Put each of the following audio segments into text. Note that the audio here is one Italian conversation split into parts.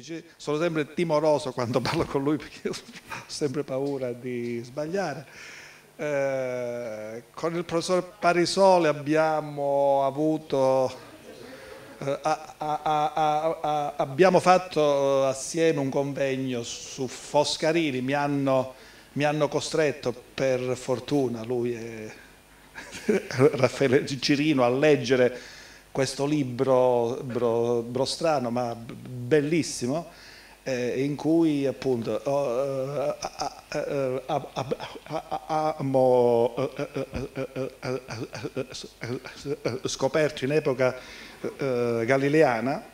artistici, sono sempre timoroso quando parlo con lui perché ho sempre paura di sbagliare. Eh, con il professor Parisole abbiamo avuto eh, a, a, a, abbiamo fatto eh, assieme un convegno su Foscarini mi hanno, mi hanno costretto per fortuna lui e Raffaele Cirino a leggere questo libro bro, strano ma bellissimo eh, in cui appunto abbiamo scoperto in epoca galileana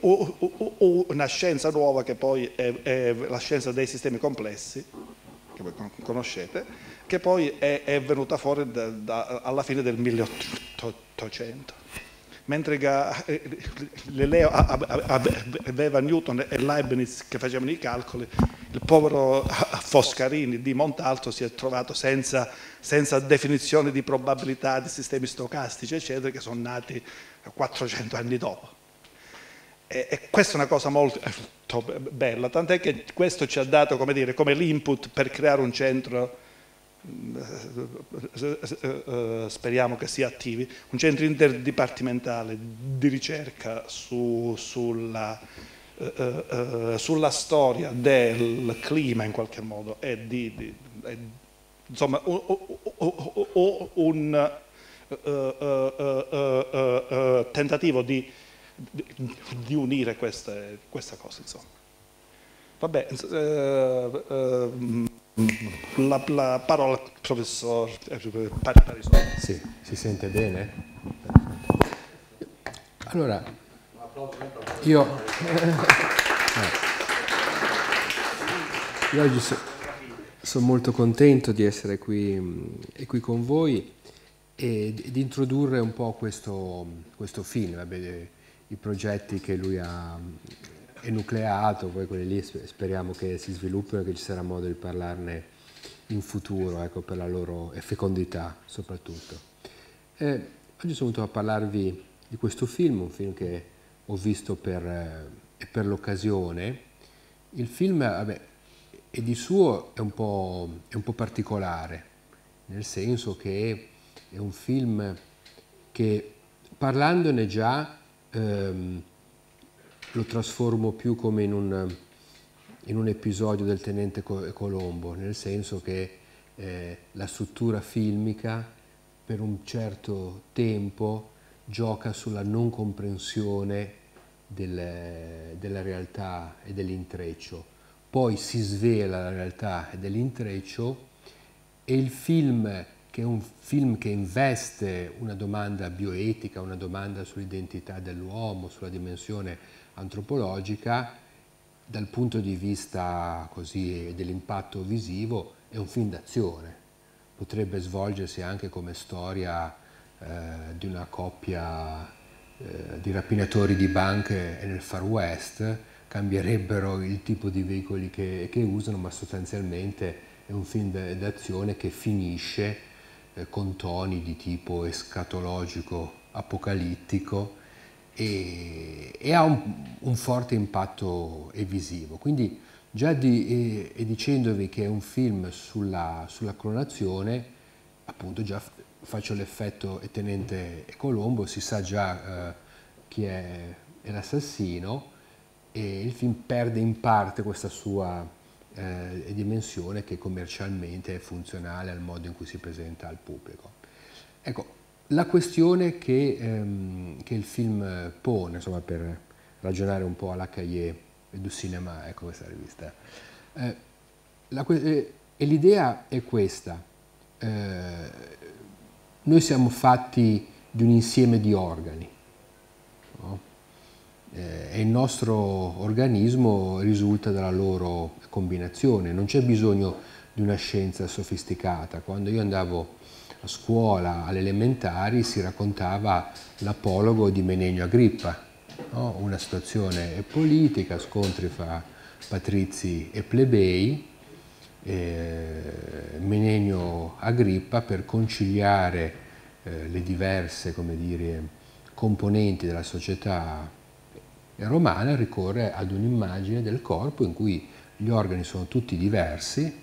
una scienza nuova che poi è la scienza dei sistemi complessi che voi conoscete che poi è, è venuta fuori da, da, alla fine del 1800. Mentre Galileo eh, aveva Newton e Leibniz che facevano i calcoli, il povero Foscarini di Montalto si è trovato senza, senza definizione di probabilità di sistemi stocastici, eccetera, che sono nati 400 anni dopo. E questa è una cosa molto bella, tant'è che questo ci ha dato come, dire, come l'input per creare un centro speriamo che sia attivi, un centro interdipartimentale di ricerca su, sulla, eh, eh, sulla, storia del clima in qualche modo e di, di è, insomma o, o, o, un eh, eh, eh, eh, tentativo di, di, unire queste, questa cosa insomma. Vabbè, la, la parola al professor eh, Parisoli. Sì, si sente bene? Allora, io... Eh, io oggi sono molto contento di essere qui, mm, qui con voi e di introdurre un po' questo, questo film, vabbè, i progetti che lui ha, nucleato, poi quelli lì speriamo che si sviluppino e che ci sarà modo di parlarne in futuro, ecco, per la loro fecondità soprattutto. E oggi sono venuto a parlarvi di questo film, un film che ho visto per, eh, per l'occasione. Il film, vabbè, è di suo è un, è un po' particolare, nel senso che è un film che parlandone già ehm, lo trasformo più come in un, in un episodio del Tenente Colombo, nel senso che eh, la struttura filmica per un certo tempo gioca sulla non comprensione del, della realtà e dell'intreccio. Poi si svela la realtà e dell'intreccio e il film, che è un film che investe una domanda bioetica, una domanda sull'identità dell'uomo, sulla dimensione antropologica, dal punto di vista dell'impatto visivo, è un film d'azione. Potrebbe svolgersi anche come storia eh, di una coppia eh, di rapinatori di banche nel Far West, cambierebbero il tipo di veicoli che, che usano, ma sostanzialmente è un film d'azione che finisce eh, con toni di tipo escatologico, apocalittico, e, e ha un, un, forte impatto visivo. Quindi già di, e, e dicendovi che è un film sulla, sulla clonazione, appunto già faccio l'effetto Tenente e Colombo, si sa già eh, chi è, è l'assassino e il film perde in parte questa sua eh, dimensione che commercialmente è funzionale al modo in cui si presenta al pubblico. Ecco, la questione che, ehm, che il film eh, pone, insomma, per ragionare un po' alla Cahiers e du Cinema, ecco questa rivista, eh, la, eh, e l'idea è questa. Eh, noi siamo fatti di un insieme di organi no? Eh, e il nostro organismo risulta dalla loro combinazione, non c'è bisogno di una scienza sofisticata. Quando io andavo a scuola, alle elementari, si raccontava l'apologo di Menegno Agrippa, no? una situazione politica, scontri fra patrizi e plebei, eh, Menegno Agrippa per conciliare eh, le diverse dire, componenti della società romana ricorre ad un'immagine del corpo in cui gli organi sono tutti diversi,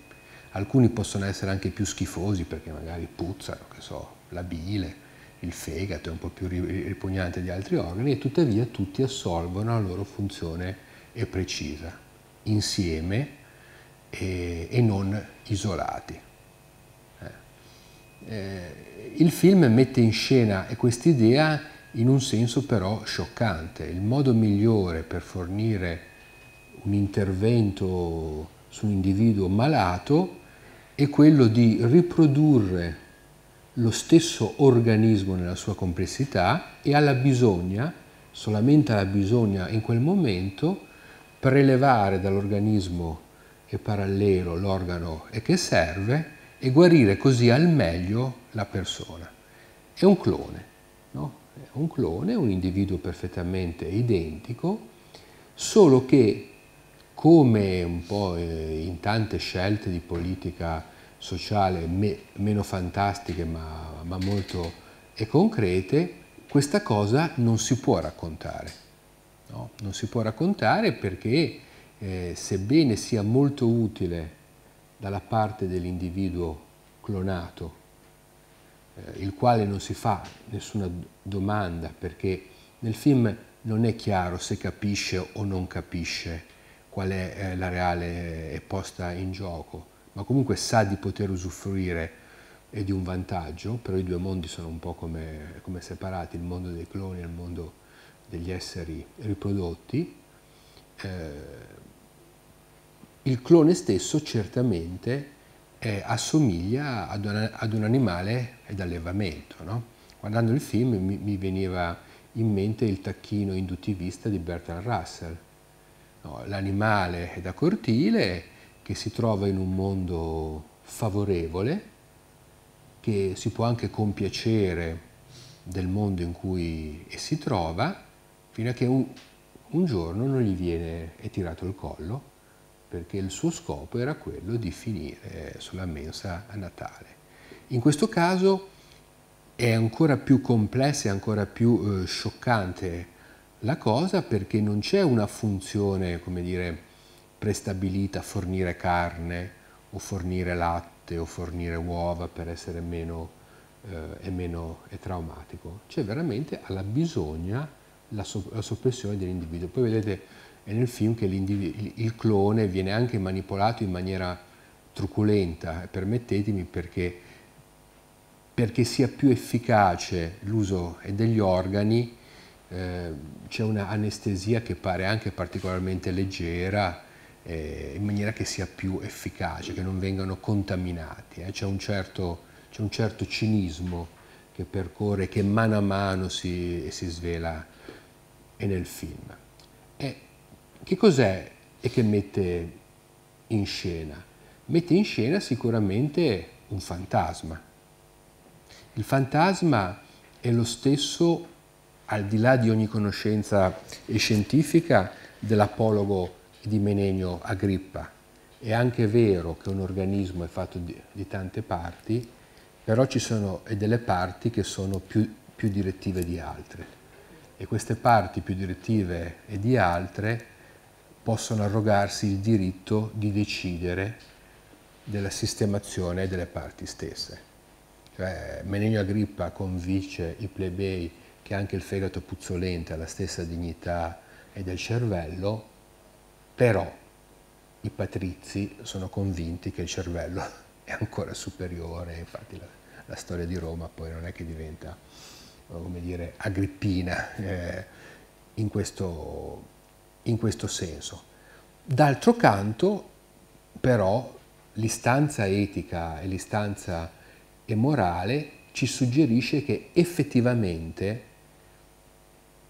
alcuni possono essere anche più schifosi perché magari puzzano, che so, la bile, il fegato è un po' più ripugnante di altri organi e tuttavia tutti assolvono la loro funzione e precisa, insieme e, e non isolati. Eh, eh il film mette in scena quest'idea in un senso però scioccante. Il modo migliore per fornire un intervento su un individuo malato è quello di riprodurre lo stesso organismo nella sua complessità e alla bisogna, solamente alla bisogna in quel momento, prelevare dall'organismo che è parallelo l'organo e che serve e guarire così al meglio la persona. È un clone, no? è un clone, un individuo perfettamente identico, solo che come un po' eh, in tante scelte di politica sociale me, meno fantastiche ma, ma molto e concrete, questa cosa non si può raccontare. No? Non si può raccontare perché eh, sebbene sia molto utile dalla parte dell'individuo clonato, eh, il quale non si fa nessuna domanda perché nel film non è chiaro se capisce o non capisce qual è eh, la reale eh, posta in gioco, ma comunque sa di poter usufruire eh, di un vantaggio, però i due mondi sono un po' come, come separati, il mondo dei cloni e il mondo degli esseri riprodotti. Eh, il clone stesso certamente eh, assomiglia ad un, ad un, animale d'allevamento. No? Guardando il film mi, mi veniva in mente il tacchino induttivista di Bertrand Russell, no, l'animale da cortile che si trova in un mondo favorevole, che si può anche compiacere del mondo in cui si trova, fino a che un, un giorno non gli viene tirato il collo, perché il suo scopo era quello di finire sulla mensa a Natale. In questo caso è ancora più complessa e ancora più eh, scioccante la cosa perché non c'è una funzione, come dire, prestabilita fornire carne o fornire latte o fornire uova per essere meno, eh, è meno è traumatico. C'è veramente alla bisogna la, so, la soppressione dell'individuo. Poi vedete è nel film che il clone viene anche manipolato in maniera truculenta, eh, permettetemi perché, perché sia più efficace l'uso degli organi eh, c'è una anestesia che pare anche particolarmente leggera eh, in maniera che sia più efficace, che non vengano contaminati. Eh. C'è un, certo, un certo cinismo che percorre, che mano a mano si, si svela nel film. E che cos'è e che mette in scena? Mette in scena sicuramente un fantasma. Il fantasma è lo stesso al di là di ogni conoscenza scientifica, dell'apologo di Menenio Agrippa. È anche vero che un organismo è fatto di, di tante parti, però ci sono delle parti che sono più, più direttive di altre e queste parti più direttive e di altre possono arrogarsi il diritto di decidere della sistemazione delle parti stesse. Cioè, Menenio Agrippa convince i plebei che anche il fegato puzzolente ha la stessa dignità e del cervello, però i patrizi sono convinti che il cervello è ancora superiore, infatti la, la storia di Roma poi non è che diventa, eh, come dire, agrippina eh, in, questo, in questo senso. D'altro canto, però, l'istanza etica e l'istanza e morale ci suggerisce che effettivamente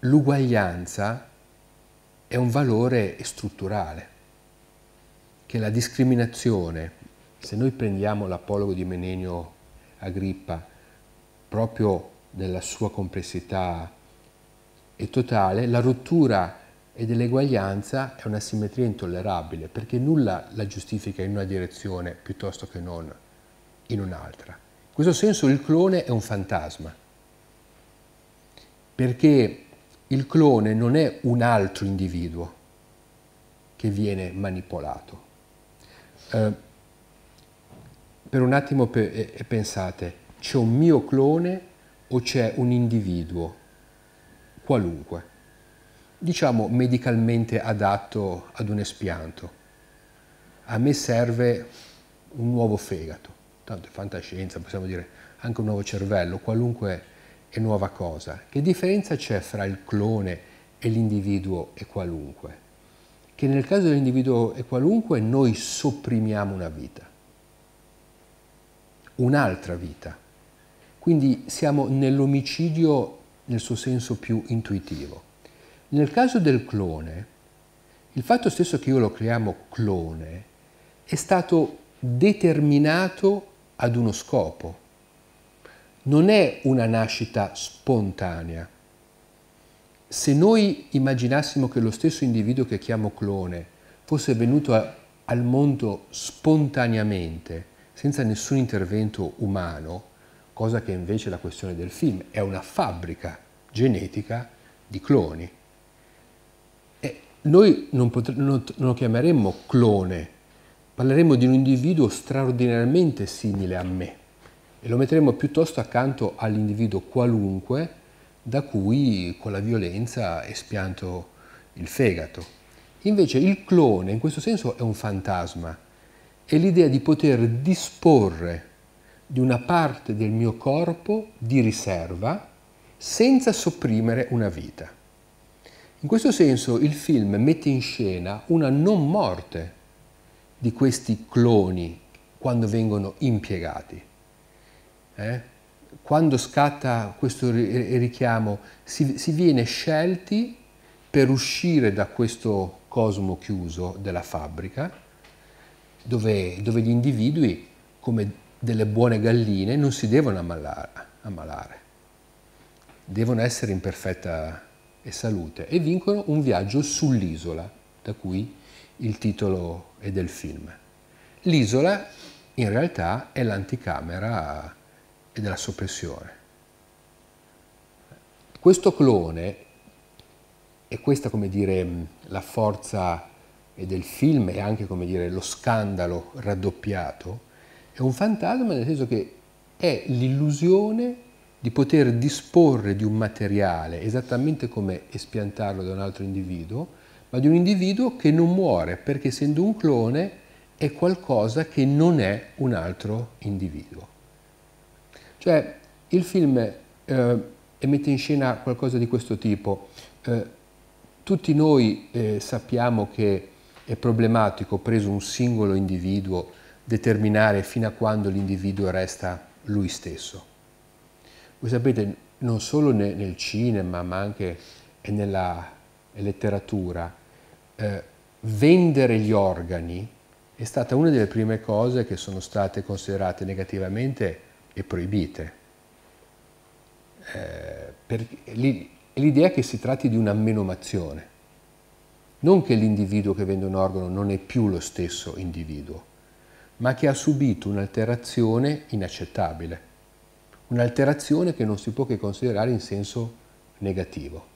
l'uguaglianza è un valore strutturale, che la discriminazione, se noi prendiamo l'apologo di Menenio Agrippa, proprio nella sua complessità e totale, la rottura e dell'eguaglianza è una simmetria intollerabile, perché nulla la giustifica in una direzione piuttosto che non in un'altra. In questo senso il clone è un fantasma, perché il clone non è un altro individuo che viene manipolato. Eh, per un attimo pe e pensate, c'è un mio clone o c'è un individuo qualunque, diciamo medicalmente adatto ad un espianto. A me serve un nuovo fegato, tanto è fantascienza, possiamo dire anche un nuovo cervello, qualunque e nuova cosa? Che differenza c'è fra il clone e l'individuo e qualunque? Che nel caso dell'individuo e qualunque noi sopprimiamo una vita, un'altra vita. Quindi siamo nell'omicidio nel suo senso più intuitivo. Nel caso del clone, il fatto stesso che io lo creiamo clone è stato determinato ad uno scopo, non è una nascita spontanea. Se noi immaginassimo che lo stesso individuo che chiamo clone fosse venuto a, al mondo spontaneamente, senza nessun intervento umano, cosa che invece è la questione del film è una fabbrica genetica di cloni. E noi non, non, non lo chiameremmo clone, parleremmo di un individuo straordinariamente simile a me e lo metteremo piuttosto accanto all'individuo qualunque da cui con la violenza è spianto il fegato. Invece il clone in questo senso è un fantasma, è l'idea di poter disporre di una parte del mio corpo di riserva senza sopprimere una vita. In questo senso il film mette in scena una non morte di questi cloni quando vengono impiegati eh, quando scatta questo richiamo, si, si viene scelti per uscire da questo cosmo chiuso della fabbrica, dove, dove, gli individui, come delle buone galline, non si devono ammalare, ammalare. devono essere in perfetta salute e vincono un viaggio sull'isola, da cui il titolo è del film. L'isola in realtà è l'anticamera e della soppressione. Questo clone e questa, come dire, la forza del film e anche, come dire, lo scandalo raddoppiato, è un fantasma nel senso che è l'illusione di poter disporre di un materiale esattamente come espiantarlo da un altro individuo, ma di un individuo che non muore perché essendo un clone è qualcosa che non è un altro individuo. Cioè il film eh, mette in scena qualcosa di questo tipo. Eh, tutti noi eh, sappiamo che è problematico, preso un singolo individuo, determinare fino a quando l'individuo resta lui stesso. Voi sapete, non solo ne, nel cinema, ma anche nella letteratura, eh, vendere gli organi è stata una delle prime cose che sono state considerate negativamente e proibite. Eh, l'idea che si tratti di una menomazione, non che l'individuo che vende un organo non è più lo stesso individuo, ma che ha subito un'alterazione inaccettabile, un'alterazione che non si può che considerare in senso negativo.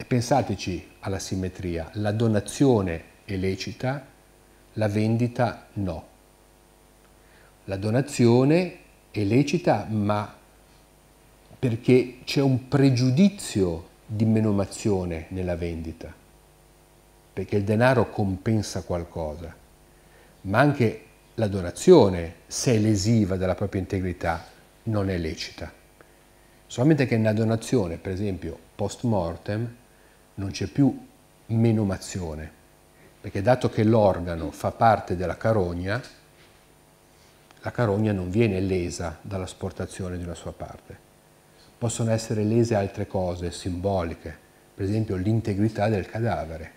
E pensateci alla simmetria, la donazione è lecita, la vendita no la donazione è lecita, ma perché c'è un pregiudizio di menomazione nella vendita, perché il denaro compensa qualcosa, ma anche la donazione, se è lesiva della propria integrità, non è lecita. Solamente che nella donazione, per esempio, post mortem, non c'è più menomazione, perché dato che l'organo fa parte della carogna, la carogna non viene lesa dall'asportazione di una sua parte. Possono essere lese altre cose simboliche, per esempio l'integrità del cadavere.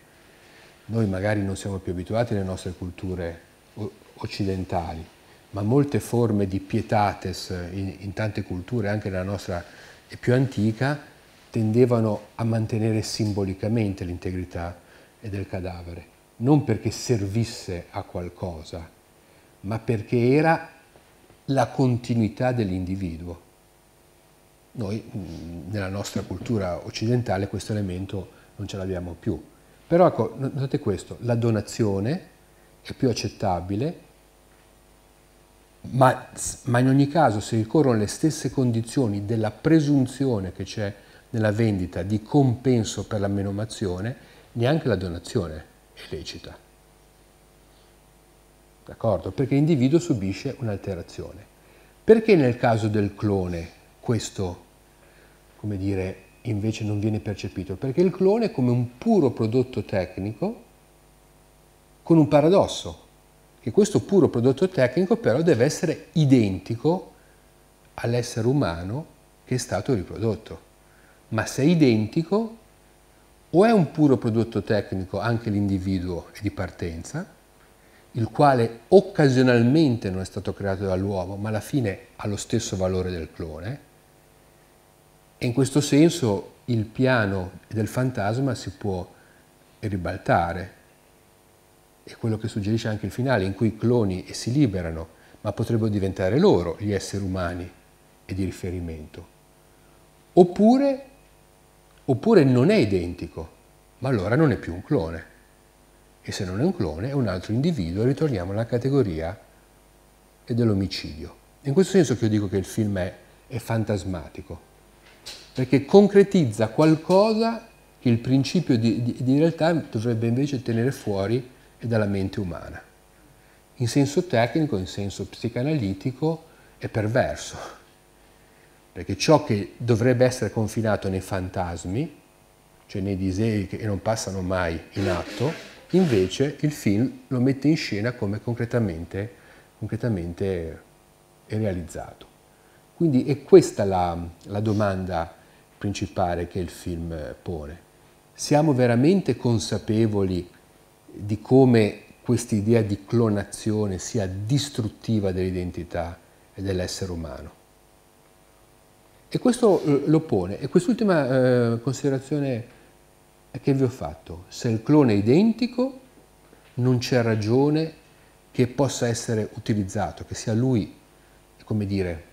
Noi magari non siamo più abituati alle nostre culture occidentali, ma molte forme di pietates in, in tante culture, anche nella nostra più antica, tendevano a mantenere simbolicamente l'integrità del cadavere, non perché servisse a qualcosa, ma perché era la continuità dell'individuo. Noi mm, nella nostra cultura occidentale questo elemento non ce l'abbiamo più. Però ecco, notate questo, la donazione è più accettabile, ma, ma in ogni caso se ricorrono le stesse condizioni della presunzione che c'è nella vendita di compenso per la menomazione, neanche la donazione è lecita d'accordo? Perché l'individuo subisce un'alterazione. Perché nel caso del clone questo, come dire, invece non viene percepito? Perché il clone è come un puro prodotto tecnico con un paradosso, che questo puro prodotto tecnico però deve essere identico all'essere umano che è stato riprodotto. Ma se è identico, o è un puro prodotto tecnico anche l'individuo di partenza, il quale occasionalmente non è stato creato dall'uomo, ma alla fine ha lo stesso valore del clone. E in questo senso il piano del fantasma si può ribaltare. È quello che suggerisce anche il finale, in cui i cloni si liberano, ma potrebbero diventare loro gli esseri umani e di riferimento. Oppure, oppure non è identico, ma allora non è più un clone e se non è un clone è un altro individuo e ritorniamo alla categoria dell'omicidio. In questo senso che io dico che il film è, è fantasmatico, perché concretizza qualcosa che il principio di, di, di realtà dovrebbe invece tenere fuori e dalla mente umana. In senso tecnico, in senso psicanalitico, è perverso, perché ciò che dovrebbe essere confinato nei fantasmi, cioè nei disegni che non passano mai in atto, Invece il film lo mette in scena come concretamente, concretamente è realizzato. Quindi è questa la, la domanda principale che il film pone. Siamo veramente consapevoli di come questa idea di clonazione sia distruttiva dell'identità e dell'essere umano. E questo eh, lo pone, e quest'ultima eh, considerazione e che vi ho fatto? Se il clone è identico, non c'è ragione che possa essere utilizzato, che sia lui, come dire,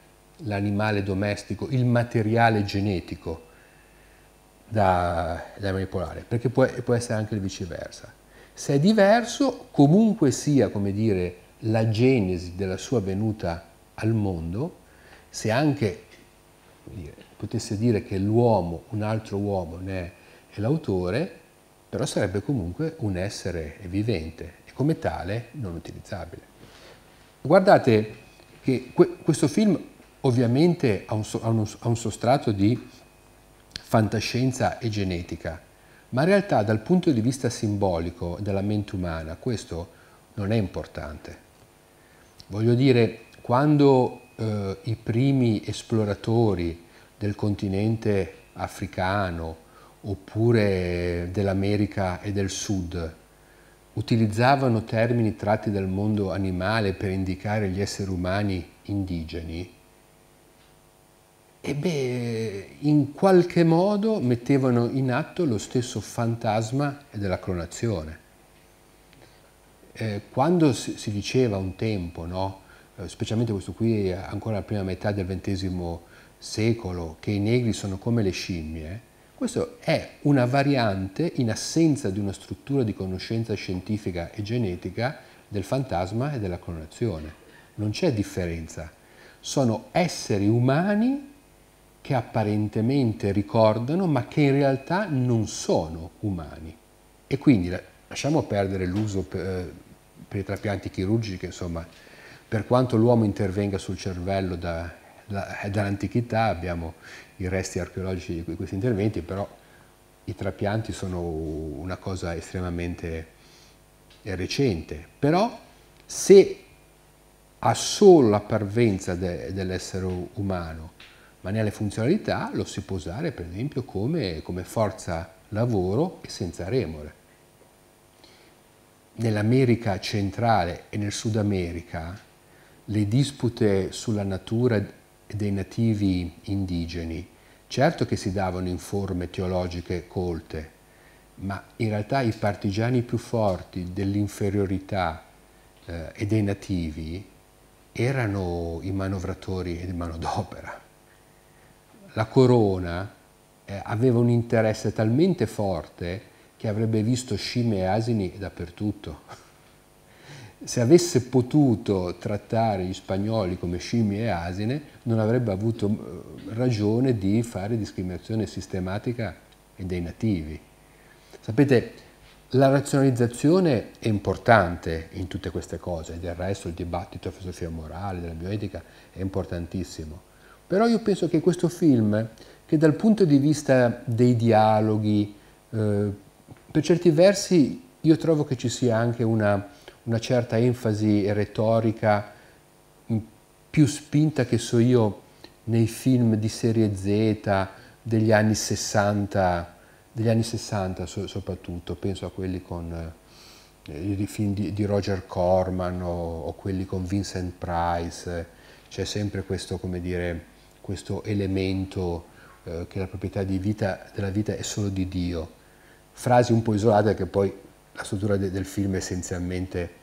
l'animale domestico, il materiale genetico da, da manipolare, perché può, può, essere anche il viceversa. Se è diverso, comunque sia, come dire, la genesi della sua venuta al mondo, se anche dire, potesse dire che l'uomo, un altro uomo, ne è è l'autore, però sarebbe comunque un essere vivente e come tale non utilizzabile. Guardate che que questo film ovviamente ha un, so ha, uno, ha un sostrato di fantascienza e genetica, ma in realtà dal punto di vista simbolico della mente umana questo non è importante. Voglio dire, quando eh, i primi esploratori del continente africano oppure dell'America e del Sud, utilizzavano termini tratti dal mondo animale per indicare gli esseri umani indigeni, e beh, in qualche modo mettevano in atto lo stesso fantasma della clonazione. Eh, quando si, diceva un tempo, no? Eh, specialmente questo qui ancora alla prima metà del XX secolo, che i negri sono come le scimmie, questa è una variante in assenza di una struttura di conoscenza scientifica e genetica del fantasma e della clonazione. Non c'è differenza. Sono esseri umani che apparentemente ricordano ma che in realtà non sono umani. E quindi lasciamo perdere l'uso per, eh, per i trapianti chirurgici, insomma, per quanto l'uomo intervenga sul cervello da eh, dall'antichità abbiamo i resti archeologici di questi interventi, però i trapianti sono una cosa estremamente eh, recente. Però se ha solo la parvenza de, dell'essere umano, ma ne ha le funzionalità, lo si può usare per esempio come, come forza lavoro e senza remore. Nell'America centrale e nel Sud America le dispute sulla natura dei nativi indigeni, certo che si davano in forme teologiche colte, ma in realtà i partigiani più forti dell'inferiorità eh, e dei nativi erano i manovratori di manodopera. La corona eh, aveva un interesse talmente forte che avrebbe visto scime e asini dappertutto se avesse potuto trattare gli spagnoli come scimmie e asine, non avrebbe avuto eh, ragione di fare discriminazione sistematica dei nativi. Sapete, la razionalizzazione è importante in tutte queste cose, del resto il dibattito della filosofia morale, della bioetica è importantissimo. Però io penso che questo film, che dal punto di vista dei dialoghi, eh, per certi versi io trovo che ci sia anche una una certa enfasi retorica più spinta che so io nei film di serie Z degli anni 60, degli anni 60 so, soprattutto, penso a quelli con eh, i film di, di Roger Corman o, o, quelli con Vincent Price, c'è sempre questo, dire, questo elemento eh, che la proprietà vita, della vita è solo di Dio. Frasi un po' isolate che poi la struttura de, del film è essenzialmente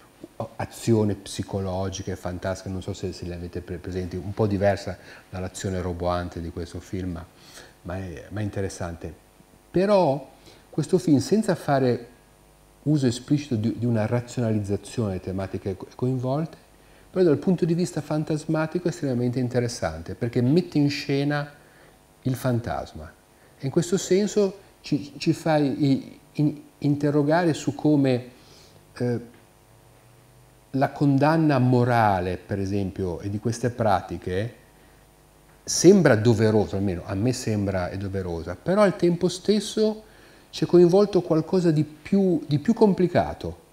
azione psicologica e fantastica, non so se, se le avete pre presenti, un po' diversa dall'azione roboante di questo film, ma, ma, è, ma è interessante. Però questo film, senza fare uso esplicito di, di una razionalizzazione delle tematiche coinvolte, però dal punto di vista fantasmatico è estremamente interessante, perché mette in scena il fantasma. E in questo senso ci, ci fa interrogare su come eh, la condanna morale, per esempio, e di queste pratiche sembra doverosa, almeno a me sembra è doverosa, però al tempo stesso c'è coinvolto qualcosa di più, di più complicato,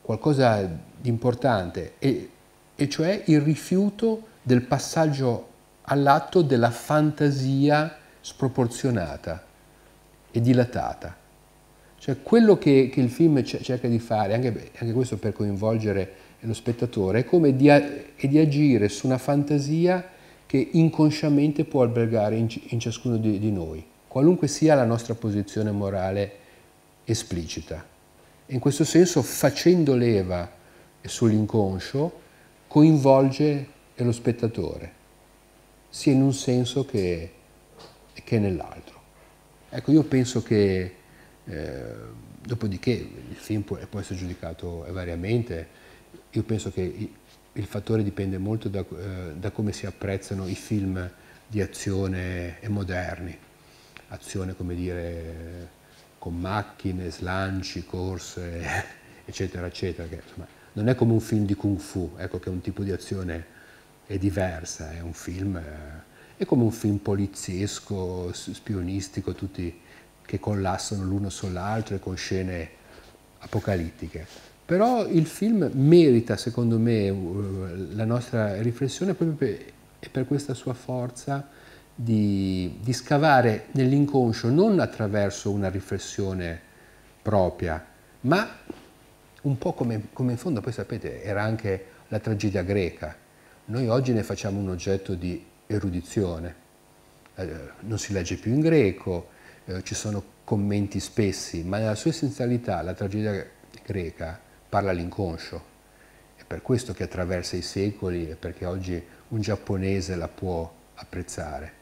qualcosa di importante, e, e cioè il rifiuto del passaggio all'atto della fantasia sproporzionata e dilatata. Cioè quello che, che il film cerca di fare, anche, anche, questo per coinvolgere lo spettatore, è come di, è di, agire su una fantasia che inconsciamente può albergare in, in ciascuno di, di noi, qualunque sia la nostra posizione morale esplicita. in questo senso, facendo leva sull'inconscio, coinvolge lo spettatore, sia in un senso che, che nell'altro. Ecco, io penso che eh, dopodiché il film può, può, essere giudicato variamente, io penso che il, fattore dipende molto da, eh, da, come si apprezzano i film di azione e moderni, azione come dire con macchine, slanci, corse, eccetera, eccetera, che, insomma, non è come un film di kung fu, ecco che è un tipo di azione è diversa, è un film, eh, è come un film poliziesco, spionistico, tutti che collassano l'uno sull'altro e con scene apocalittiche. Però il film merita, secondo me, eh, la nostra riflessione proprio per, per questa sua forza di, di scavare nell'inconscio non attraverso una riflessione propria, ma un po' come, come, in fondo, poi sapete, era anche la tragedia greca. Noi oggi ne facciamo un oggetto di erudizione, eh, non si legge più in greco, eh, ci sono commenti spessi, ma nella sua essenzialità la tragedia greca parla all'inconscio. È per questo che attraversa i secoli e perché oggi un giapponese la può apprezzare.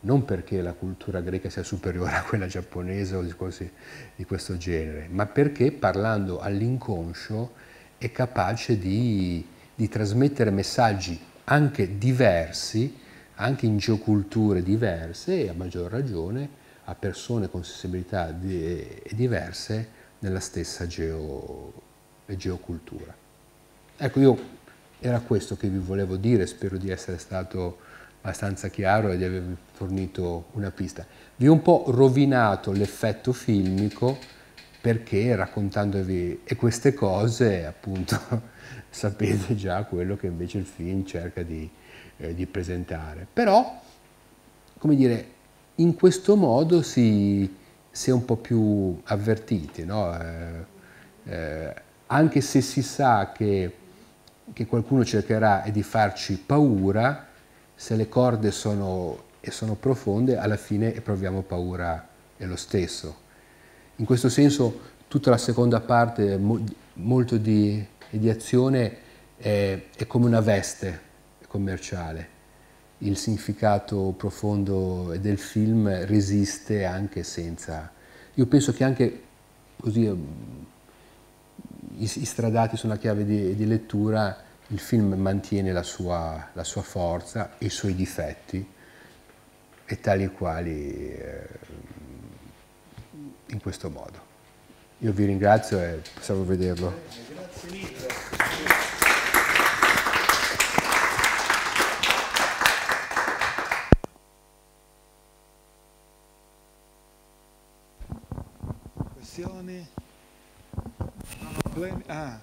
Non perché la cultura greca sia superiore a quella giapponese o discorsi di questo genere, ma perché parlando all'inconscio è capace di, di trasmettere messaggi anche diversi, anche in geoculture diverse e a maggior ragione a persone con sensibilità diverse nella stessa geo, geocultura. Ecco, io era questo che vi volevo dire, spero di essere stato abbastanza chiaro e di avervi fornito una pista. Vi ho un po' rovinato l'effetto filmico perché raccontandovi queste cose appunto sapete già quello che invece il film cerca di, eh, di presentare. Però, come dire, in questo modo si, si è un po' più avvertiti, no? eh, eh, anche se si sa che, che, qualcuno cercherà di farci paura, se le corde sono, e sono profonde, alla fine proviamo paura è lo stesso. In questo senso tutta la seconda parte, molto di, di azione, è, è come una veste commerciale il significato profondo del film resiste anche senza... Io penso che anche così ehm, i, i stradati sono la chiave di, di, lettura, il film mantiene la sua, la sua forza e i suoi difetti e tali e quali eh, in questo modo. Io vi ringrazio e possiamo vederlo. Grazie mille. Ah.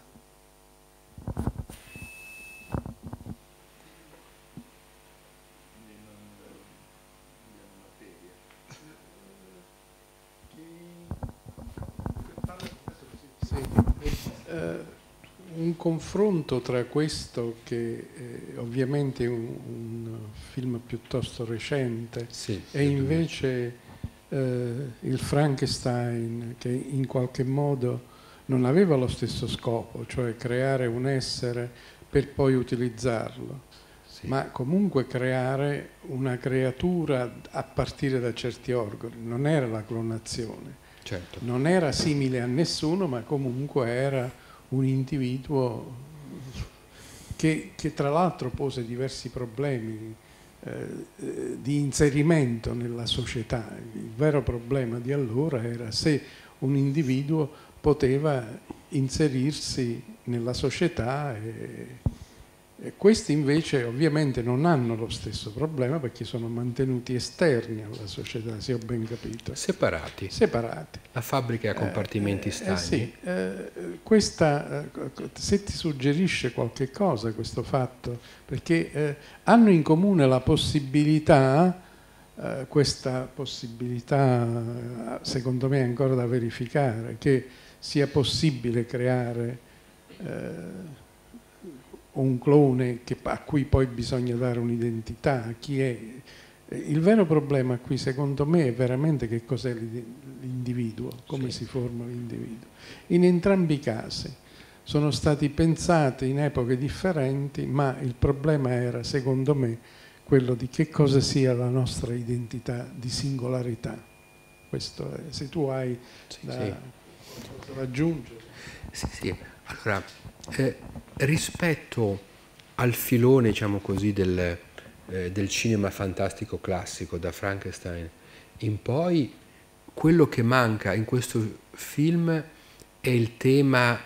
Eh, un confronto tra questo, che è eh, ovviamente è un, un, film piuttosto recente, sì, e invece eh, il Frankenstein, che in qualche modo non aveva lo stesso scopo, cioè creare un essere per poi utilizzarlo, sì. ma comunque creare una creatura a partire da certi organi, non era la clonazione. Certo. Non era simile a nessuno, ma comunque era un individuo che, che tra l'altro pose diversi problemi eh, eh, di inserimento nella società. Il vero problema di allora era se un individuo poteva inserirsi nella società e, e questi invece ovviamente non hanno lo stesso problema perché sono mantenuti esterni alla società, se ho ben capito. Separati. Separati. La fabbrica ha eh, compartimenti eh, eh stagni. Eh, sì, eh, questa, eh, se ti suggerisce qualche cosa questo fatto, perché hanno in comune la possibilità, questa possibilità secondo me è ancora da verificare, che sia possibile creare eh, un clone che, a cui poi bisogna dare un'identità, chi è. Eh, il vero problema qui secondo me è veramente che cos'è l'individuo, come sì. si forma l'individuo. In entrambi i casi sono stati pensati in epoche differenti, ma il problema era secondo me quello di che cosa sia la nostra identità di singolarità. Questo è, se tu hai sì, da, sì Cosa aggiungere? Sì, sì. Allora, eh, rispetto al filone, diciamo così, del, eh, del cinema fantastico classico da Frankenstein in poi, quello che manca in questo film è il tema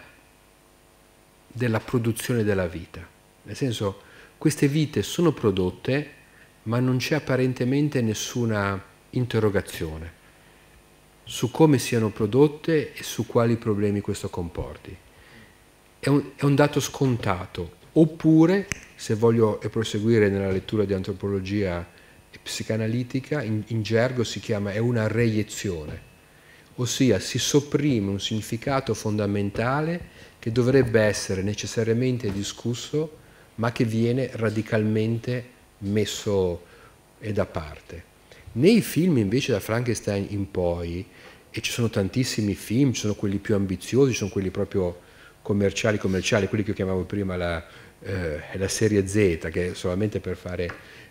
della produzione della vita. Nel senso, queste vite sono prodotte, ma non c'è apparentemente nessuna interrogazione su come siano prodotte e su quali problemi questo comporti. È un, è un dato scontato. Oppure, se voglio proseguire nella lettura di antropologia e psicanalitica, in, in gergo si chiama è una reiezione, ossia si sopprime un significato fondamentale che dovrebbe essere necessariamente discusso, ma che viene radicalmente messo eh, da parte. Nei film invece da Frankenstein in poi, e ci sono tantissimi film, ci sono quelli più ambiziosi, ci sono quelli proprio commerciali, commerciali, quelli che io chiamavo prima la, eh, la serie Z, che è solamente per fare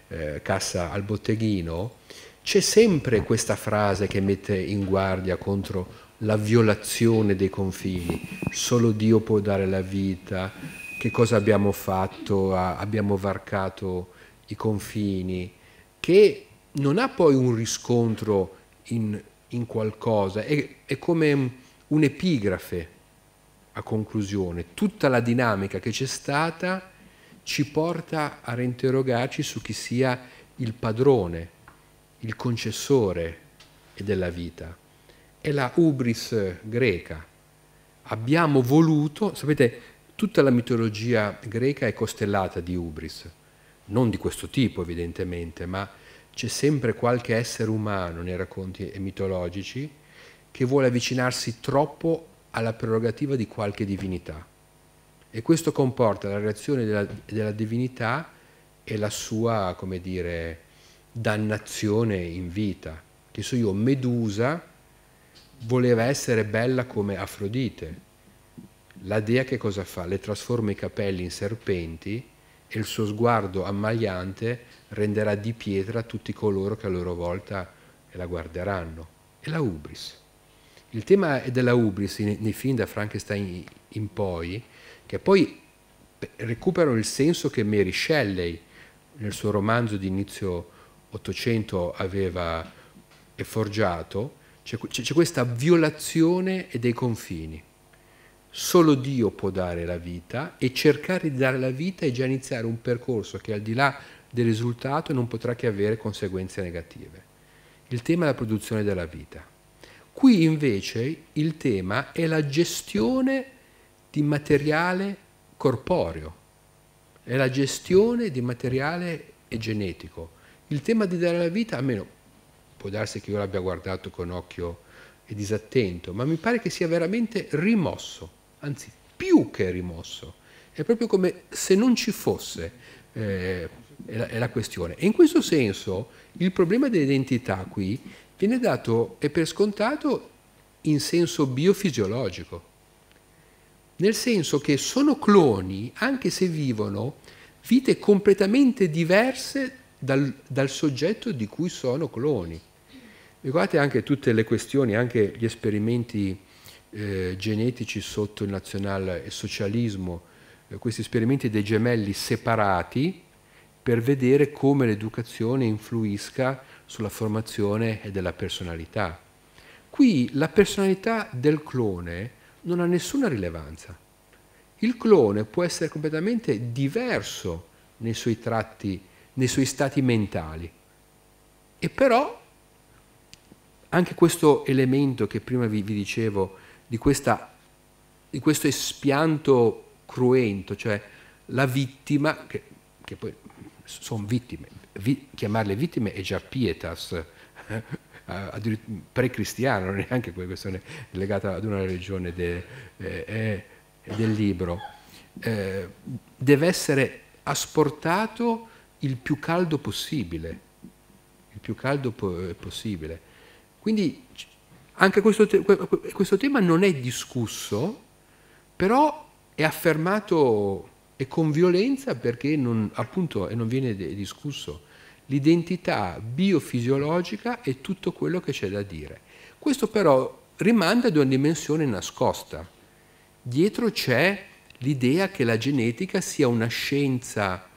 eh, cassa al botteghino, c'è sempre questa frase che mette in guardia contro la violazione dei confini, solo Dio può dare la vita, che cosa abbiamo fatto, abbiamo varcato i confini, che non ha poi un riscontro in, in qualcosa, è, è come un'epigrafe a conclusione. Tutta la dinamica che c'è stata ci porta a reinterrogarci su chi sia il padrone, il concessore della vita. È la ubris greca. Abbiamo voluto, sapete, tutta la mitologia greca è costellata di ubris, non di questo tipo evidentemente, ma c'è sempre qualche essere umano nei racconti mitologici che vuole avvicinarsi troppo alla prerogativa di qualche divinità e questo comporta la reazione della, della divinità e la sua, come dire, dannazione in vita. Che so io, Medusa voleva essere bella come Afrodite. La dea che cosa fa? Le trasforma i capelli in serpenti e il suo sguardo ammagliante renderà di pietra tutti coloro che a loro volta la guarderanno. È la ubris. Il tema è della ubris nei film da Frankenstein in poi, che poi recuperano il senso che Mary Shelley nel suo romanzo di inizio Ottocento aveva forgiato, c'è, questa violazione dei confini. Solo Dio può dare la vita e cercare di dare la vita è già iniziare un percorso che al di là del risultato non potrà che avere conseguenze negative. Il tema è la produzione della vita. Qui invece il tema è la gestione di materiale corporeo, è la gestione di materiale genetico. Il tema di dare la vita, almeno può darsi che io l'abbia guardato con occhio e disattento, ma mi pare che sia veramente rimosso, anzi più che rimosso. È proprio come se non ci fosse. Eh, è la, è la questione. E in questo senso il problema dell'identità qui viene dato e per scontato in senso biofisiologico, nel senso che sono cloni anche se vivono vite completamente diverse dal, dal soggetto di cui sono cloni. Guardate anche tutte le questioni, anche gli esperimenti eh, genetici sotto il nazionalsocialismo, eh, questi esperimenti dei gemelli separati, per vedere come l'educazione influisca sulla formazione della personalità. Qui la personalità del clone non ha nessuna rilevanza. Il clone può essere completamente diverso nei suoi tratti, nei suoi stati mentali. E però anche questo elemento che prima vi, vi dicevo, di, questa, di, questo espianto cruento, cioè la vittima, che, che poi sono vittime. Vi, chiamarle vittime è già pietas, eh, pre-cristiano, non è neanche quella questione legata ad una religione de, eh, del libro. Eh, deve essere asportato il più caldo possibile, il più caldo po- eh, possibile. Quindi anche questo, te- questo tema non è discusso, però è affermato e con violenza perché non, appunto, e non viene discusso, l'identità biofisiologica e tutto quello che c'è da dire. Questo però rimanda ad una dimensione nascosta. Dietro c'è l'idea che la genetica sia una scienza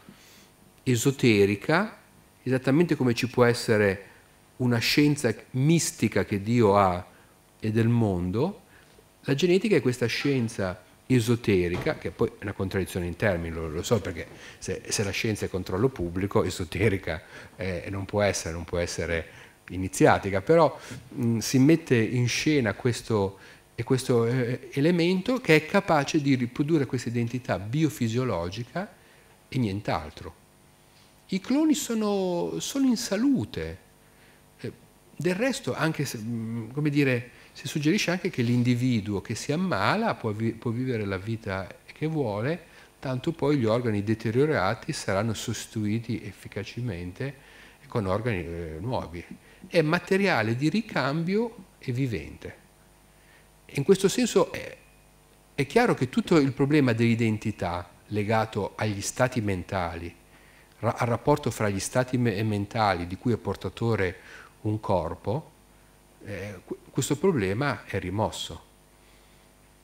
esoterica, esattamente come ci può essere una scienza mistica che Dio ha e del mondo, la genetica è questa scienza esoterica, che poi è una contraddizione in termini, lo, lo so perché se, se, la scienza è controllo pubblico, esoterica eh, non può essere, non può essere iniziatica, però mh, si mette in scena questo, questo eh, elemento che è capace di riprodurre questa identità biofisiologica e nient'altro. I cloni sono, sono in salute, eh, del resto anche se, mh, come dire, si suggerisce anche che l'individuo che si ammala può, vi può vivere la vita che vuole, tanto poi gli organi deteriorati saranno sostituiti efficacemente con organi eh, nuovi. È materiale di ricambio e vivente. In questo senso è, è chiaro che tutto il problema dell'identità legato agli stati mentali, ra al rapporto fra gli stati me mentali di cui è portatore un corpo, eh, questo problema è rimosso.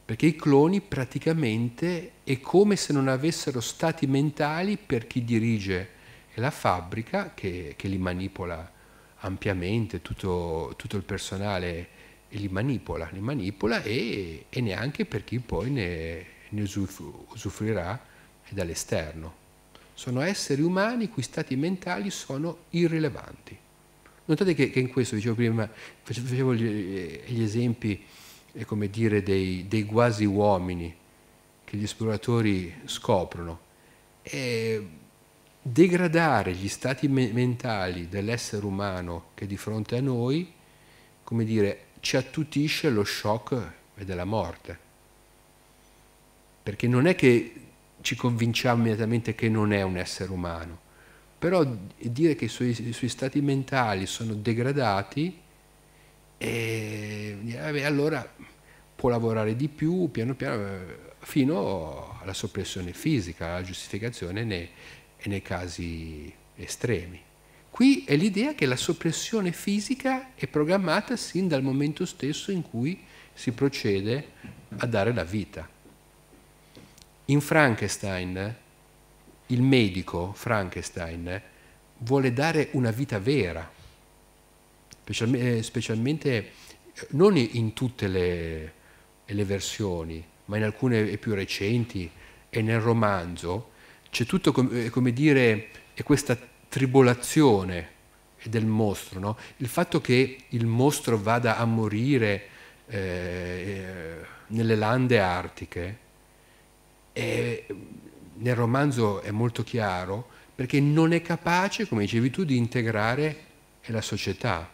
Perché i cloni praticamente è come se non avessero stati mentali per chi dirige la fabbrica che, che li manipola ampiamente, tutto, tutto il personale li manipola, li manipola e, e neanche per chi poi ne, ne usufruirà dall'esterno. Sono esseri umani cui stati mentali sono irrilevanti. Notate che, che in questo, dicevo prima, facevo gli, gli esempi, come dire, dei, dei quasi uomini che gli esploratori scoprono. E degradare gli stati mentali dell'essere umano che è di fronte a noi, come dire, ci attutisce lo shock della morte. Perché non è che ci convinciamo immediatamente che non è un essere umano, però dire che i suoi, i suoi stati mentali sono degradati, e, vabbè, eh, allora può lavorare di più piano piano eh, fino alla soppressione fisica, alla giustificazione nei, nei casi estremi. Qui è l'idea che la soppressione fisica è programmata sin dal momento stesso in cui si procede a dare la vita. In Frankenstein il medico Frankenstein vuole dare una vita vera, eh, specialmente, specialmente eh, non in tutte le, eh, le, versioni, ma in alcune più recenti e nel romanzo, c'è tutto com come dire, è questa tribolazione del mostro, no? il fatto che il mostro vada a morire eh, nelle lande artiche. È, nel romanzo è molto chiaro perché non è capace, come dicevi tu, di integrare la società,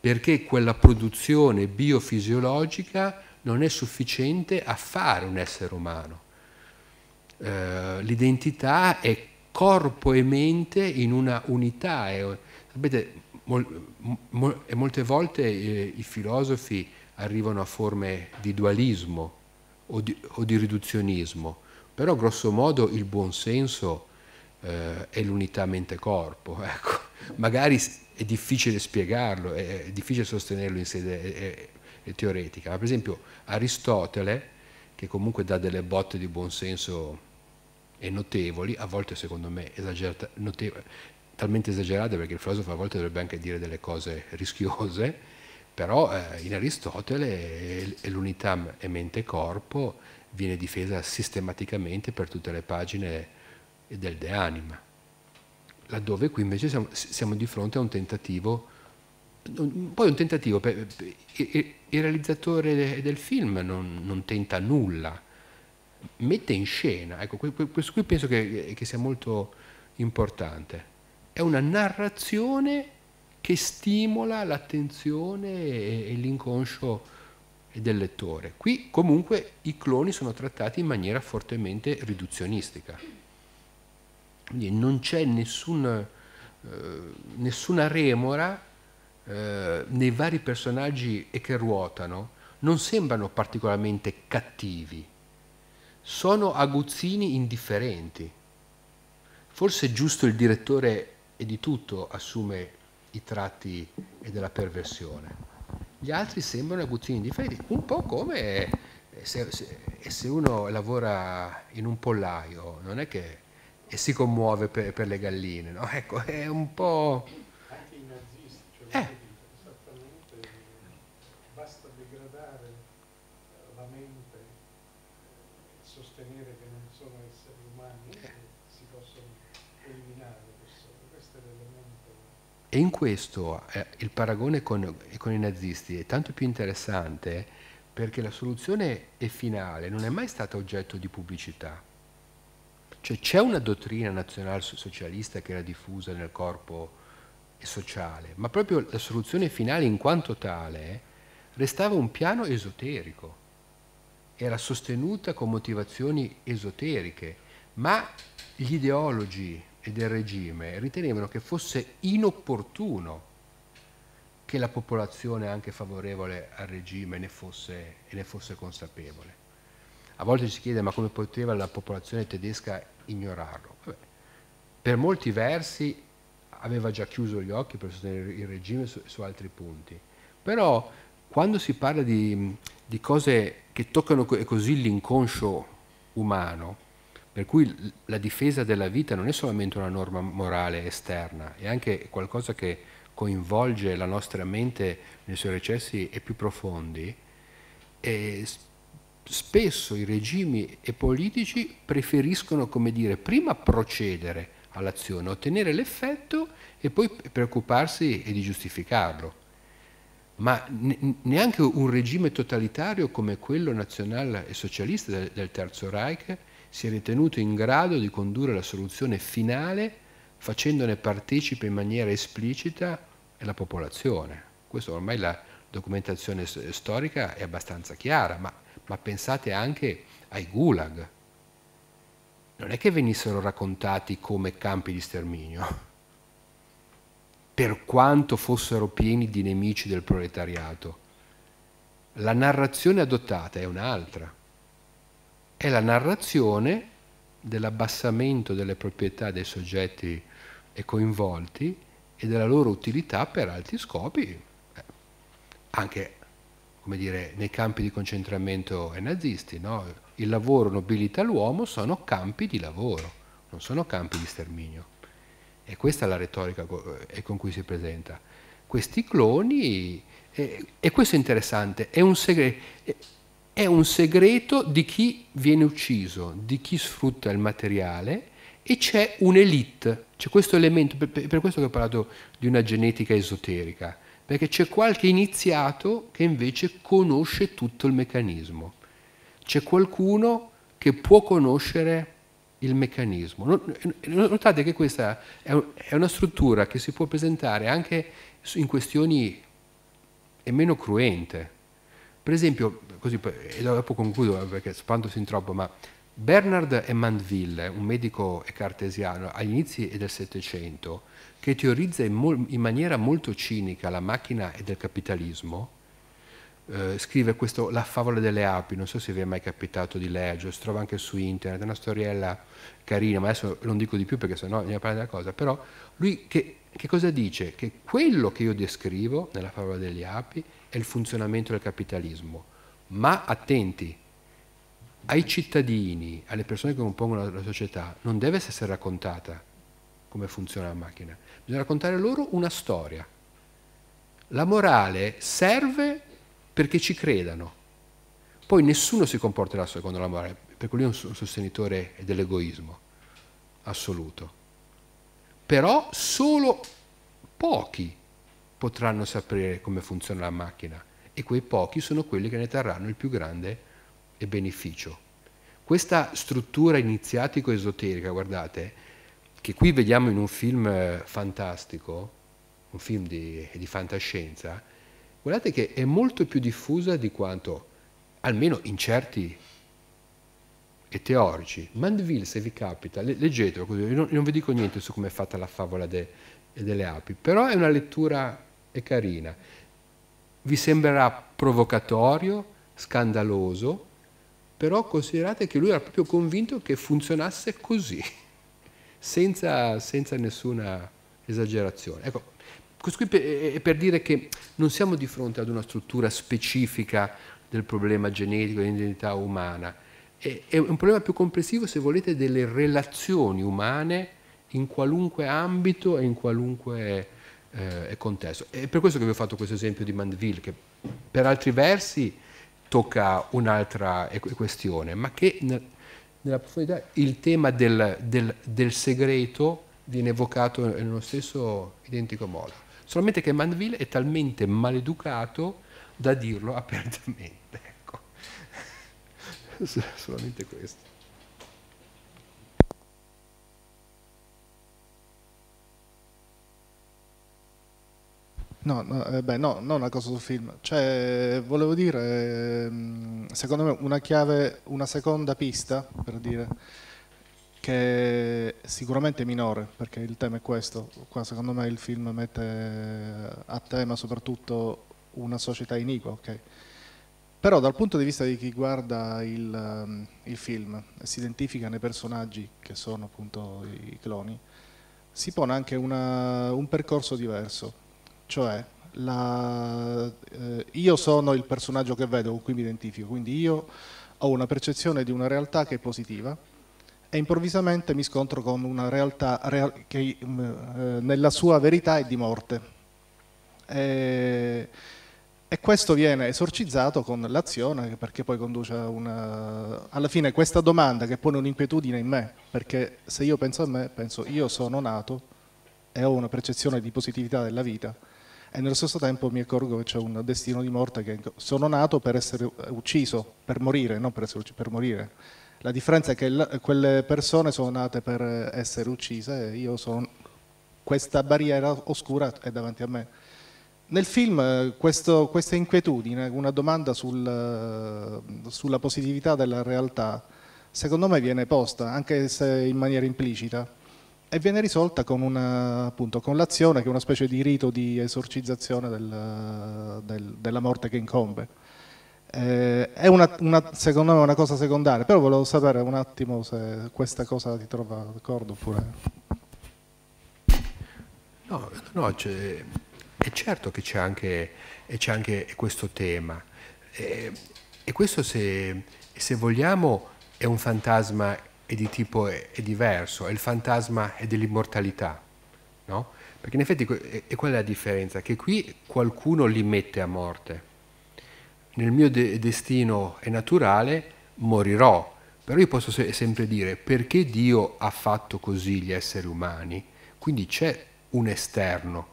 perché quella produzione biofisiologica non è sufficiente a fare un essere umano. Eh, l'identità è corpo e mente in una unità. E, sapete, mol, mol, e molte volte eh, i filosofi arrivano a forme di dualismo o di, o di riduzionismo però grosso modo il buonsenso eh, è l'unità mente-corpo, ecco. magari è difficile spiegarlo, è, è difficile sostenerlo in sede è, è teoretica, ma per esempio Aristotele, che comunque dà delle botte di buonsenso e notevoli, a volte secondo me esagerate, talmente esagerate perché il filosofo a volte dovrebbe anche dire delle cose rischiose, però eh, in Aristotele l'unità mente-corpo viene difesa sistematicamente per tutte le pagine del De Anima, laddove qui invece siamo, siamo di fronte a un tentativo poi un tentativo, per, per, il realizzatore del film non, non, tenta nulla, mette in scena, ecco, questo qui penso che, che sia molto importante, è una narrazione che stimola l'attenzione e, l'inconscio del lettore. Qui comunque i cloni sono trattati in maniera fortemente riduzionistica. Quindi non c'è nessun, eh, nessuna remora eh, nei vari personaggi e che ruotano, non sembrano particolarmente cattivi, sono aguzzini indifferenti. Forse è giusto il direttore e di tutto assume i tratti e della perversione. Gli altri sembrano aguzzini differenti, un po' come se, se, se, uno lavora in un pollaio, non è che e si commuove per, per le galline, no? Ecco, è un po'... Anche i nazisti, cioè eh. E in questo eh, il paragone con, con, i nazisti è tanto più interessante perché la soluzione finale non è mai stata oggetto di pubblicità. Cioè c'è una dottrina nazionalsocialista che era diffusa nel corpo sociale, ma proprio la soluzione finale in quanto tale restava un piano esoterico, era sostenuta con motivazioni esoteriche, ma gli ideologi e del regime ritenevano che fosse inopportuno che la popolazione anche favorevole al regime ne fosse, ne fosse consapevole. A volte si chiede ma come poteva la popolazione tedesca ignorarlo? Vabbè, per molti versi aveva già chiuso gli occhi per sostenere il regime su, su altri punti, però quando si parla di, di cose che toccano così l'inconscio umano, per cui la difesa della vita non è solamente una norma morale esterna, è anche qualcosa che coinvolge la nostra mente nei suoi recessi e più profondi. E spesso i regimi e politici preferiscono, come dire, prima procedere all'azione, ottenere l'effetto e poi preoccuparsi e di giustificarlo. Ma neanche un regime totalitario come quello nazionale e socialista del Terzo Reich si è ritenuto in grado di condurre la soluzione finale facendone partecipe in maniera esplicita la popolazione. Questo ormai la documentazione storica è abbastanza chiara, ma, ma pensate anche ai gulag. Non è che venissero raccontati come campi di sterminio, per quanto fossero pieni di nemici del proletariato. La narrazione adottata è un'altra è la narrazione dell'abbassamento delle proprietà dei soggetti coinvolti e della loro utilità per altri scopi, eh, anche come dire, nei campi di concentramento e nazisti. No? Il lavoro nobilita l'uomo, sono campi di lavoro, non sono campi di sterminio. E questa è la retorica eh, con cui si presenta. Questi cloni, e, eh, e questo è interessante, è un segreto è un segreto di chi viene ucciso, di chi sfrutta il materiale e c'è un'elite, c'è questo elemento, per, per, questo che ho parlato di una genetica esoterica, perché c'è qualche iniziato che invece conosce tutto il meccanismo, c'è qualcuno che può conoscere il meccanismo. Notate che questa è una struttura che si può presentare anche in questioni è meno cruente. Per esempio, così, e dopo concludo eh, perché spando sin troppo, ma Bernard Emanville, un medico cartesiano agli inizi del Settecento, che teorizza in, in, maniera molto cinica la macchina e del capitalismo, eh, scrive questo La favola delle api, non so se vi è mai capitato di leggere, si trova anche su internet, è una storiella carina, ma adesso non dico di più perché sennò bisogna parlare della cosa, però lui che, che cosa dice? Che quello che io descrivo nella favola delle api è il funzionamento del capitalismo ma attenti, ai cittadini, alle persone che compongono la società, non deve essere raccontata come funziona la macchina, bisogna raccontare loro una storia. La morale serve perché ci credano. Poi nessuno si comporterà secondo la morale, per cui io sono un sostenitore dell'egoismo assoluto. Però solo pochi potranno sapere come funziona la macchina e quei pochi sono quelli che ne trarranno il più grande beneficio. Questa struttura iniziatico-esoterica, guardate, che qui vediamo in un film eh, fantastico, un film di, di fantascienza, guardate che è molto più diffusa di quanto, almeno in certi e teorici. Mandeville, se vi capita, leggetelo così, non, non, vi dico niente su come è fatta la favola de, delle api, però è una lettura è carina vi sembrerà provocatorio, scandaloso, però considerate che lui era proprio convinto che funzionasse così, senza, senza nessuna esagerazione. Ecco, questo qui è per dire che non siamo di fronte ad una struttura specifica del problema genetico dell'identità umana, è un problema più complessivo, se volete, delle relazioni umane in qualunque ambito e in qualunque eh, contesto. È per questo che vi ho fatto questo esempio di Mandeville, che per altri versi tocca un'altra questione, ma che nella profondità il tema del, del, del segreto viene evocato nello stesso identico modo. Solamente che Mandeville è talmente maleducato da dirlo apertamente. Ecco. Solamente questo. No, no, eh, beh, no, non una cosa sul film. Cioè, volevo dire, ehm, secondo me, una chiave, una seconda pista, per dire, che è sicuramente è minore, perché il tema è questo. Qua, secondo me, il film mette a tema soprattutto una società iniqua, ok? Però dal punto di vista di chi guarda il, ehm, il film e si identifica nei personaggi che sono appunto i cloni, si pone anche una, un percorso diverso cioè la, eh, io sono il personaggio che vedo con cui mi identifico, quindi io ho una percezione di una realtà che è positiva e improvvisamente mi scontro con una realtà real, che eh, nella sua verità è di morte. E, e questo viene esorcizzato con l'azione perché poi conduce a una... alla fine questa domanda che pone un'inquietudine in me, perché se io penso a me, penso io sono nato e ho una percezione di positività della vita e nello stesso tempo mi accorgo che c'è un destino di morte che sono nato per essere ucciso, per morire, non per essere ucciso, per morire. La differenza è che quelle persone sono nate per essere uccise e io sono... questa barriera oscura è davanti a me. Nel film eh, questo, questa inquietudine, una domanda sul, eh, sulla positività della realtà, secondo me viene posta, anche se in maniera implicita e viene risolta con, una, appunto, con l'azione che è una specie di rito di esorcizzazione del, del, della morte che incombe. Eh, è una, una, secondo me una cosa secondaria, però volevo sapere un attimo se questa cosa ti trova d'accordo oppure... No, no è, è certo che c'è anche, anche, questo tema. E, eh, e questo, se, se vogliamo, è un fantasma è di tipo è, è diverso, è il fantasma è dell'immortalità, no? Perché in effetti è, quella la differenza, che qui qualcuno li mette a morte. Nel mio de destino è naturale, morirò, però io posso se sempre dire perché Dio ha fatto così gli esseri umani, quindi c'è un esterno,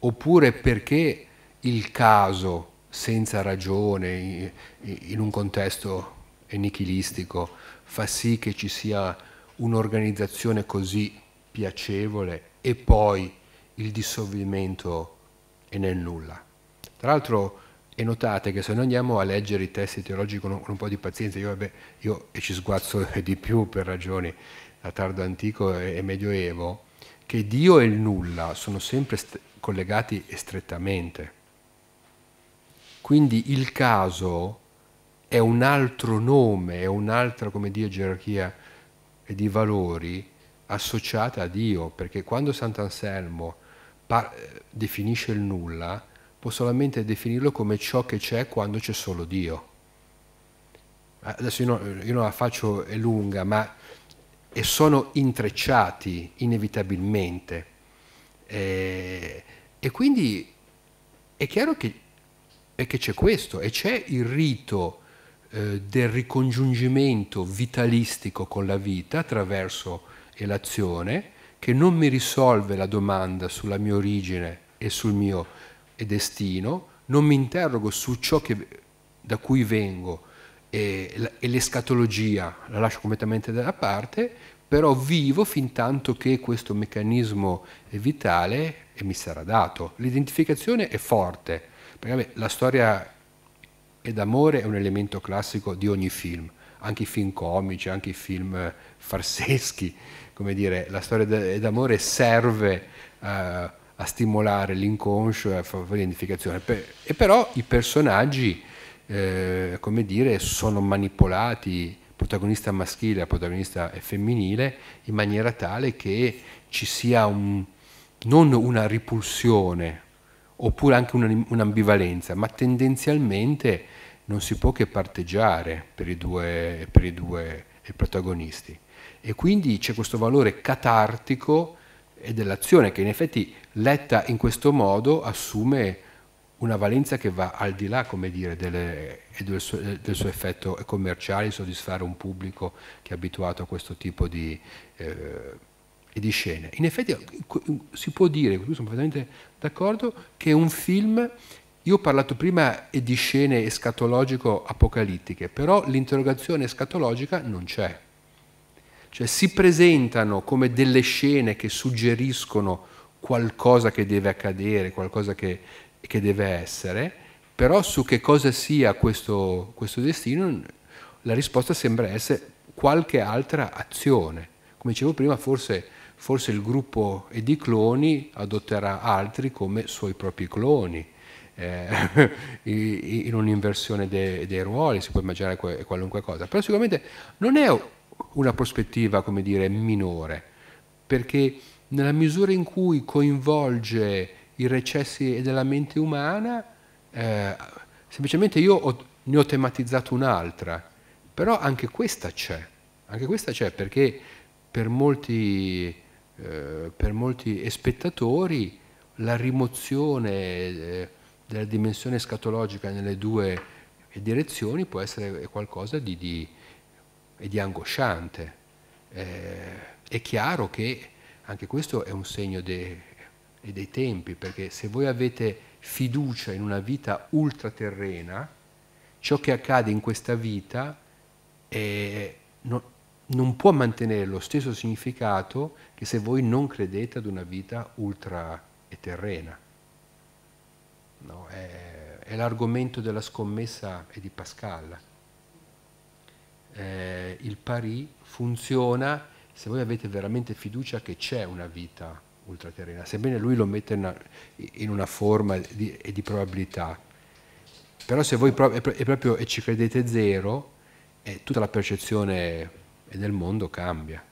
oppure perché il caso senza ragione, in un contesto nichilistico, fa sì che ci sia un'organizzazione così piacevole e poi il dissolvimento è nel nulla. Tra l'altro e notate che se noi andiamo a leggere i testi teologici con un, con un po' di pazienza, io, vabbè, io ci sguazzo di più per ragioni da tardo antico e, e medioevo, che Dio e il nulla sono sempre collegati strettamente. Quindi il caso è un altro nome, è un'altra, come dire, gerarchia di valori associata a Dio, perché quando Sant'Anselmo definisce il nulla, può solamente definirlo come ciò che c'è quando c'è solo Dio. Adesso io, no, io non la faccio è lunga, ma e sono intrecciati inevitabilmente. E, eh, e quindi è chiaro che, che c'è questo, e c'è il rito eh, del ricongiungimento vitalistico con la vita attraverso l'azione che non mi risolve la domanda sulla mia origine e sul mio eh, destino, non mi interrogo su ciò che, da cui vengo e, e l'escatologia la lascio completamente da parte, però vivo fin tanto che questo meccanismo è vitale e mi sarà dato. L'identificazione è forte, perché la storia ed amore è un elemento classico di ogni film, anche i film comici, anche i film eh, farseschi. Come dire, la storia d'amore serve a, eh, a stimolare l'inconscio e a favorire l'identificazione. E però i personaggi, eh, come dire, sono manipolati, protagonista maschile e protagonista femminile, in maniera tale che ci sia un, non una ripulsione oppure anche un'ambivalenza, ma tendenzialmente non si può che parteggiare per i due, per i due i protagonisti. E quindi c'è questo valore catartico dell'azione che in effetti letta in questo modo assume una valenza che va al di là dire, delle, del, suo, del, suo, effetto commerciale, soddisfare un pubblico che è abituato a questo tipo di... Eh, e di scene. In effetti si può dire, qui sono perfettamente d'accordo, che un film, io ho parlato prima di scene escatologico-apocalittiche, però l'interrogazione escatologica non c'è. Cioè si presentano come delle scene che suggeriscono qualcosa che deve accadere, qualcosa che, che deve essere, però su che cosa sia questo, questo destino la risposta sembra essere qualche altra azione. Come dicevo prima, forse forse il gruppo di cloni adotterà altri come suoi propri cloni. Eh, in un'inversione dei, dei ruoli si può immaginare qualunque cosa però sicuramente non è una prospettiva come dire minore perché nella misura in cui coinvolge i recessi della mente umana eh, semplicemente io ho, ne ho tematizzato un'altra però anche questa c'è anche questa c'è perché per molti eh, per molti spettatori la rimozione eh, della dimensione scatologica nelle due direzioni può essere qualcosa di, di, di angosciante. Eh, è chiaro che anche questo è un segno dei, dei tempi, perché se voi avete fiducia in una vita ultraterrena, ciò che accade in questa vita è, no, non può mantenere lo stesso significato che se voi non credete ad una vita ultra e terrena. No, è, è l'argomento della scommessa e di Pascal. Eh, il pari funziona se voi avete veramente fiducia che c'è una vita ultraterrena, sebbene lui lo metta in una, in una forma di, di, probabilità. Però se voi pro- e, proprio, e ci credete zero, è tutta la percezione e del mondo cambia.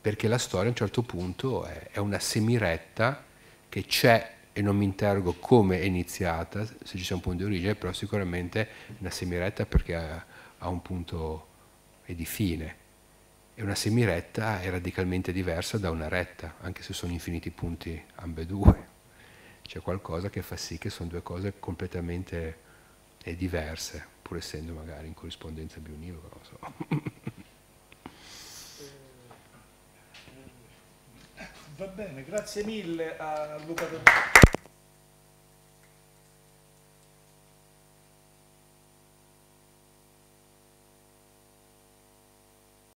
Perché la storia a un certo punto è, è una semiretta che c'è e non mi interrogo come è iniziata, se ci sia un punto di origine, però sicuramente una semiretta perché ha, ha un punto e di fine. E una semiretta è radicalmente diversa da una retta, anche se sono infiniti punti ambedue. C'è qualcosa che fa sì che sono due cose completamente eh, diverse, pur essendo magari in corrispondenza bionivoca, non so. Va bene, grazie mille a Luca Donato.